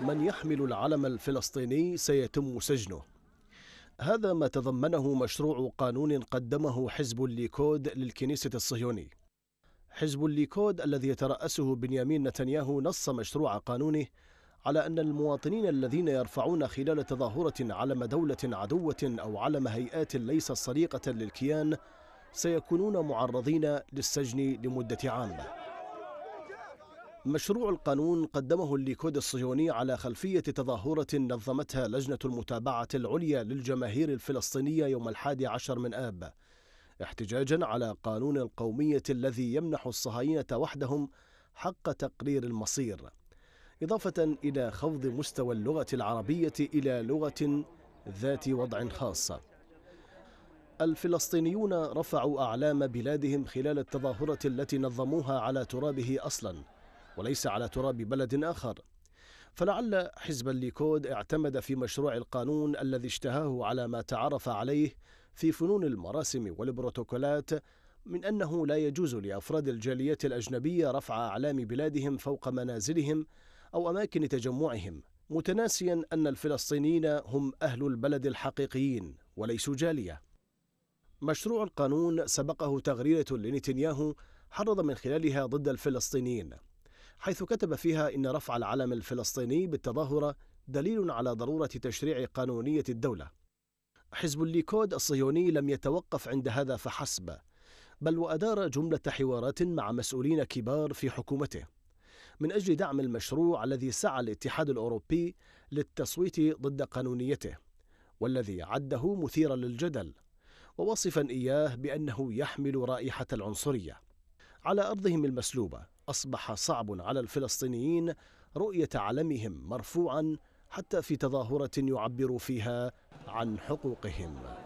من يحمل العلم الفلسطيني سيتم سجنه هذا ما تضمنه مشروع قانون قدمه حزب الليكود للكنيسة الصهيوني حزب الليكود الذي يترأسه بنيامين نتنياهو نص مشروع قانونه على أن المواطنين الذين يرفعون خلال تظاهرة علم دولة عدوة أو علم هيئات ليست صديقة للكيان سيكونون معرضين للسجن لمدة عام مشروع القانون قدمه الليكود الصهيوني على خلفية تظاهرة نظمتها لجنة المتابعة العليا للجماهير الفلسطينية يوم الحادي عشر من آب احتجاجا على قانون القومية الذي يمنح الصهاينة وحدهم حق تقرير المصير إضافة إلى خفض مستوى اللغة العربية إلى لغة ذات وضع خاص الفلسطينيون رفعوا أعلام بلادهم خلال التظاهرة التي نظموها على ترابه أصلاً وليس على تراب بلد آخر فلعل حزب الليكود اعتمد في مشروع القانون الذي اشتهاه على ما تعرف عليه في فنون المراسم والبروتوكولات من أنه لا يجوز لأفراد الجاليات الأجنبية رفع أعلام بلادهم فوق منازلهم أو أماكن تجمعهم متناسيا أن الفلسطينيين هم أهل البلد الحقيقيين وليسوا جالية مشروع القانون سبقه تغريرة لنتنياهو حرض من خلالها ضد الفلسطينيين حيث كتب فيها إن رفع العلم الفلسطيني بالتظاهرة دليل على ضرورة تشريع قانونية الدولة. حزب الليكود الصهيوني لم يتوقف عند هذا فحسب، بل وأدار جملة حوارات مع مسؤولين كبار في حكومته من أجل دعم المشروع الذي سعى الاتحاد الأوروبي للتصويت ضد قانونيته، والذي عده مثيرا للجدل، ووصفا إياه بأنه يحمل رائحة العنصرية. على أرضهم المسلوبة أصبح صعب على الفلسطينيين رؤية علمهم مرفوعا حتى في تظاهرة يعبر فيها عن حقوقهم